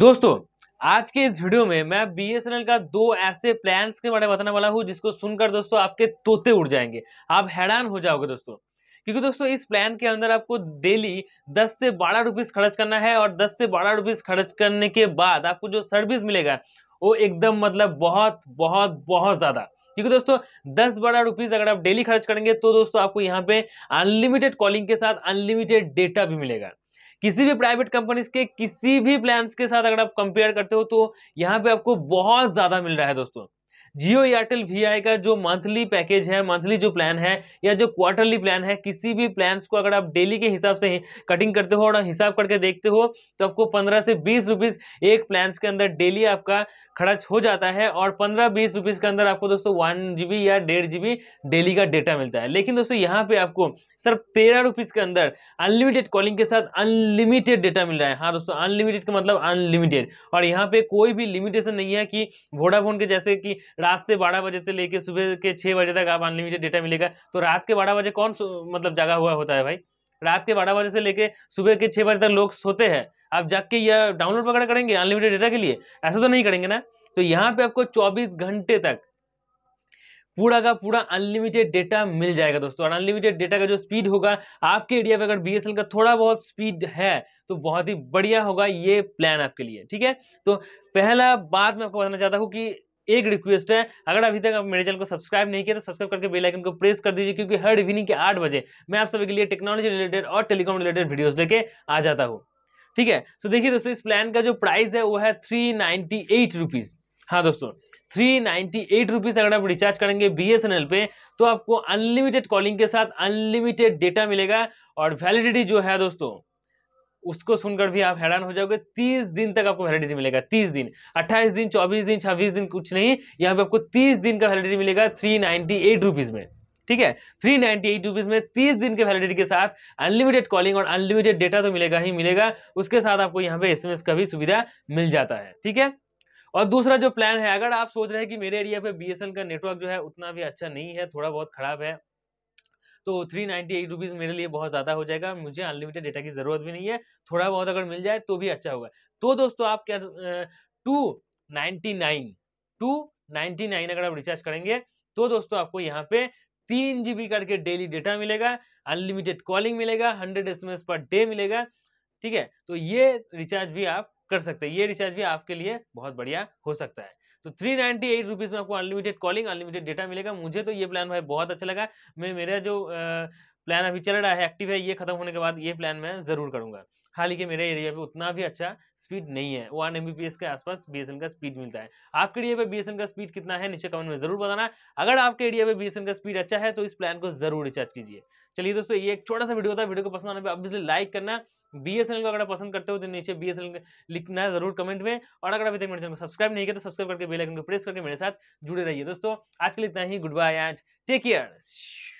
दोस्तों आज के इस वीडियो में मैं बीएसएनएल का दो ऐसे प्लान्स के बारे में बताने वाला हूँ जिसको सुनकर दोस्तों आपके तोते उड़ जाएंगे आप हैरान हो जाओगे दोस्तों क्योंकि दोस्तों इस प्लान के अंदर आपको डेली 10 से बारह रुपीज़ खर्च करना है और 10 से बारह रुपीज़ खर्च करने के बाद आपको जो सर्विस मिलेगा वो एकदम मतलब बहुत बहुत बहुत ज़्यादा क्योंकि दोस्तों दस बारह रुपीज़ अगर आप डेली खर्च करेंगे तो दोस्तों आपको यहाँ पे अनलिमिटेड कॉलिंग के साथ अनलिमिटेड डेटा भी मिलेगा किसी भी प्राइवेट कंपनीज के किसी भी प्लान्स के साथ अगर आप कंपेयर करते हो तो यहाँ पे आपको बहुत ज़्यादा मिल रहा है दोस्तों जियो एयरटेल वी आई का जो मंथली पैकेज है मंथली जो प्लान है या जो क्वार्टरली प्लान है किसी भी प्लान को अगर आप डेली के हिसाब से कटिंग करते हो और हिसाब करके देखते हो तो आपको पंद्रह से बीस रुपीज़ एक प्लान के अंदर डेली आपका खर्च हो जाता है और पंद्रह बीस रुपीज़ के अंदर आपको दोस्तों वन जी या डेढ़ जी डेली का डेटा मिलता है लेकिन दोस्तों यहाँ पे आपको सिर्फ तेरह रुपीज़ के अंदर अनलिमिटेड कॉलिंग के साथ अनलिमिटेड डेटा मिल रहा है हाँ दोस्तों अनलिमिटेड का मतलब अनलिमिटेड और यहाँ पे कोई भी लिमिटेशन नहीं है कि वोडाफोन के जैसे कि रात से बारह बजे से लेके सुबह के छः बजे तक आप अनलिमिटेड डेटा मिलेगा तो रात के बारह बजे कौन मतलब जगा हुआ होता है भाई रात के बारह बजे से लेके सुबह के छः बजे तक लोग सोते हैं आप जाग के यह डाउनलोड वगैरह करेंगे अनलिमिटेड डेटा के लिए ऐसा तो नहीं करेंगे ना तो यहाँ पे आपको 24 घंटे तक पूरा का पूरा अनलिमिटेड डेटा मिल जाएगा दोस्तों और अनलिमिटेड डेटा का जो स्पीड होगा आपके एरिया पे अगर बी का थोड़ा बहुत स्पीड है तो बहुत ही बढ़िया होगा ये प्लान आपके लिए ठीक है तो पहला बात मैं आपको बताना चाहता हूँ कि एक रिक्वेस्ट है अगर अभी तक आप मेरे चैनल को सब्सक्राइब नहीं किया तो सब्सक्राइब करके बेल आइकन को प्रेस कर दीजिए क्योंकि हर इवनिंग के आठ बजे मैं आप सभी के लिए टेक्नोलॉजी रिलेटेड और टेलीकॉम रिलेटेड वीडियोस लेके आ जाता हूँ ठीक है सो देखिए दोस्तों इस प्लान का जो प्राइस है वो है थ्री नाइन्टी एट रुपीज़ हाँ दोस्तों थ्री नाइन्टी एट रुपीज़ अगर आप रिचार्ज करेंगे एल पे तो आपको अनलिमिटेड कॉलिंग के साथ अनलिमिटेड डेटा मिलेगा और वैलिडिटी जो है दोस्तों उसको सुनकर भी आप हैरान हो जाओगे तीस दिन तक आपको वैलिडिटी मिलेगा तीस दिन अट्ठाईस दिन चौबीस दिन छब्बीस दिन कुछ नहीं यहाँ पे आपको तीस दिन का वैलिडिटी मिलेगा थ्री नाइन्टी एट रुपीज़ में ठीक है थ्री नाइन्टी एट रुपीज़ में तीस दिन के वैलिडिटी के साथ अनलिमिटेड कॉलिंग और अनलिमिटेड डेटा तो मिलेगा ही मिलेगा उसके साथ आपको यहाँ पे एस का भी सुविधा मिल जाता है ठीक है और दूसरा जो प्लान है अगर आप सोच रहे हैं कि मेरे एरिया पे बी का नेटवर्क जो है उतना भी अच्छा नहीं है थोड़ा बहुत खराब है तो थ्री नाइन्टी एट रुपीज़ मेरे लिए बहुत ज़्यादा हो जाएगा मुझे अनलिमिटेड डेटा की ज़रूरत भी नहीं है थोड़ा बहुत अगर मिल जाए तो भी अच्छा होगा तो दोस्तों आप क्या two ninety nine two ninety nine अगर आप रिचार्ज करेंगे तो दोस्तों आपको यहाँ पे तीन जी करके डेली डेटा मिलेगा अनलिमिटेड कॉलिंग मिलेगा हंड्रेड एस पर डे मिलेगा ठीक है तो ये रिचार्ज भी आप कर सकते हैं ये रिचार्ज भी आपके लिए बहुत बढ़िया हो सकता है तो थ्री नाइन्टी एट रुपीज़ में आपको अनलिमिटेड कॉलिंग अनलिमिटेड डेटा मिलेगा मुझे तो ये प्लान भाई बहुत अच्छा लगा मैं मेरा जो प्लान अभी चल रहा है एक्टिव है ये खत्म होने के बाद ये प्लान मैं ज़रूर करूँगा हालांकि मेरे एरिया पे उतना भी अच्छा स्पीड नहीं है वन एम के आसपास बी का स्पीड मिलता है आपके एरिया पे बी का स्पीड कितना है नीचे कमेंट में ज़रूर बताना अगर आपके एरिया पे बी का स्पीड अच्छा है तो इस प्लान को ज़रूर रिचार्ज कीजिए चलिए दोस्तों ये एक छोटा सा वीडियो था वीडियो को पसंद आने पर ऑब्वियसली लाइक करना बी एस एन को अगर पसंद करते हो तो नीचे बी एस एन एल लिखना है जरूर कमेंट में और अगर अभी तक मेरे चैनल को सब्सक्राइब नहीं किया तो सब्सक्राइब करके बेल आइकन को प्रेस करके मेरे साथ जुड़े रहिए दोस्तों आज के लिए इतना ही good bye and take care